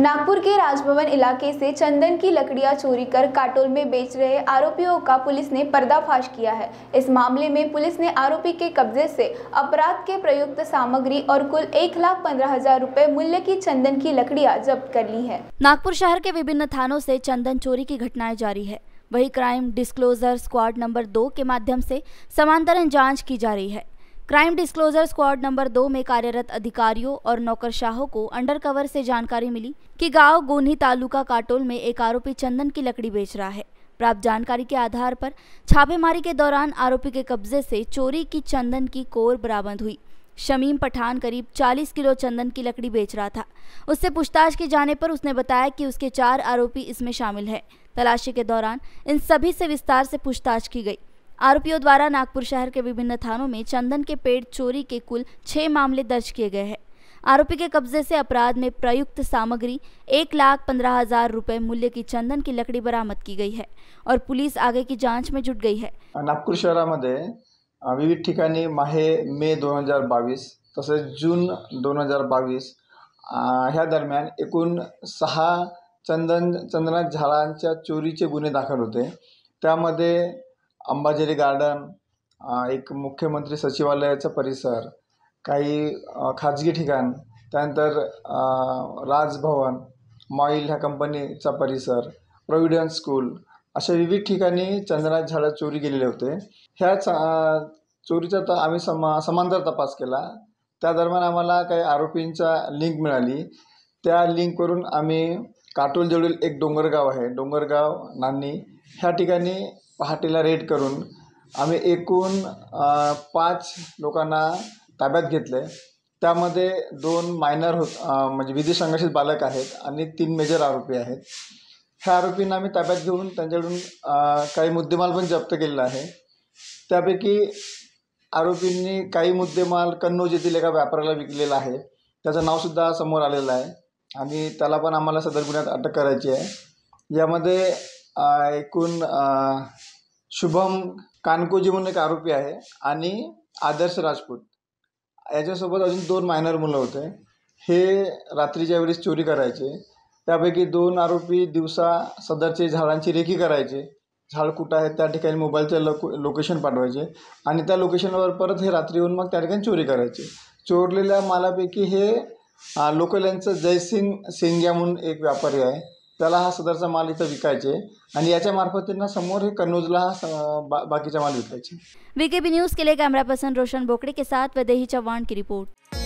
नागपुर के राजभवन इलाके से चंदन की लकड़ियां चोरी कर काटोल में बेच रहे आरोपियों का पुलिस ने पर्दाफाश किया है इस मामले में पुलिस ने आरोपी के कब्जे से अपराध के प्रयुक्त सामग्री और कुल एक लाख पंद्रह हजार रूपए मूल्य की चंदन की लकड़ियां जब्त कर ली है नागपुर शहर के विभिन्न थानों से चंदन चोरी की घटनाएं जारी है वही क्राइम डिस्क्लोजर स्क्वाड नंबर दो के माध्यम से समांतर जाँच की जा रही है क्राइम डिस्क्लोजर स्क्वाड नंबर दो में कार्यरत अधिकारियों और नौकरशाहों को अंडरकवर से जानकारी मिली कि गांव गोन्ही तालुका काटोल में एक आरोपी चंदन की लकड़ी बेच रहा है प्राप्त जानकारी के आधार पर छापेमारी के दौरान आरोपी के कब्जे से चोरी की चंदन की कोर बरामद हुई शमीम पठान करीब 40 किलो चंदन की लकड़ी बेच रहा था उससे पूछताछ के जाने पर उसने बताया कि उसके चार आरोपी इसमें शामिल है तलाशी के दौरान इन सभी से विस्तार से पूछताछ की गई आरोपियों द्वारा नागपुर शहर के विभिन्न थानों में चंदन के पेड़ चोरी के कुल छह मामले दर्ज किए गए हैं आरोपी के कब्जे से अपराध में प्रयुक्त सामग्री एक लाख पंद्रह हजार रुपए मूल्य की चंदन की लकड़ी बरामद की गई है और पुलिस आगे की जांच में जुट गई है नागपुर नागपूर मध्य विविध ठिकाणी माहे मे दोन हजार बावीस तसे जून दोन हजार बावीस ह्या दरम्यान एकूण सहा चंदन चंदनात झाडांच्या चोरीचे गुन्हे दाखल होते त्यामध्ये अंबाझरी गार्डन एक मुख्यमंत्री सचिवालयाचा परिसर काही खाजगी ठिकाण त्यानंतर राजभवन मॉईल ह्या कंपनीचा परिसर प्रोविडन्स स्कूल अशा विविध ठिकाणी चंद्रनाथ झाडं चोरी गेलेले होते ह्या चोरीचा तर आम्ही समा समांतर तपास केला त्या दरम्यान आम्हाला काही आरोपींचा लिंक मिळाली त्या लिंकवरून आम्ही काटोलजवळील एक डोंगरगाव आहे डोंगरगाव नान्नी ह्या ठिकाणी पहाटेला रेड करून आम्ही एकूण पाच लोकांना ताब्यात घेतले त्यामध्ये दोन मायनर हो म्हणजे विधी संघर्षित बालक आहेत आणि तीन मेजर आरोपी आहेत ह्या आरोपींना आम्ही ताब्यात घेऊन त्यांच्याकडून काही मुद्देमाल पण जप्त केलेला आहे त्यापैकी आरोपींनी काही मुद्देमाल कन्नौज येथील एका व्यापाऱ्याला विकलेला आहे त्याचं नावसुद्धा समोर आलेलं आहे आणि त्याला पण आम्हाला सदर गुन्ह्यात अटक करायची आहे यामध्ये एकूण शुभम कानकोजी म्हणून एक आरोपी आहे आणि आदर्श राजपूत याच्यासोबत अजून दोन मायनर मुलं होते हे रात्रीच्या वेळेस चोरी करायचे त्यापैकी दोन आरोपी दिवसा सदरचे झाडांची रेखी करायचे झाड कुठं आहे त्या ठिकाणी मोबाईलच्या लोको लोकेशन पाठवायचे आणि त्या लोकेशनवर परत हे रात्री येऊन मग त्या ठिकाणी चोरी करायचे चोरलेल्या मालापैकी हे लोकल यांचं जयसिंग सिंग्या म्हणून एक व्यापारी आहे त्याला हा सदरचा माल इथं विकायचे आणि याच्या मार्फत त्यांना समोर हे कन्नूजला हा बा, बाकीचा माल विकायचे वीकेबी न्यूज केले कॅमेरा पर्सन रोशन बोकड़े के साथ वदेही चव्हाण की रिपोर्ट